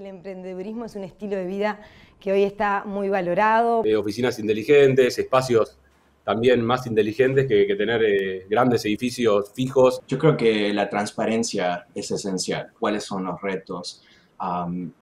El emprendedurismo es un estilo de vida que hoy está muy valorado. Eh, oficinas inteligentes, espacios también más inteligentes que, tener eh, grandes edificios fijos. Yo creo que la transparencia es esencial. ¿Cuáles son los retos?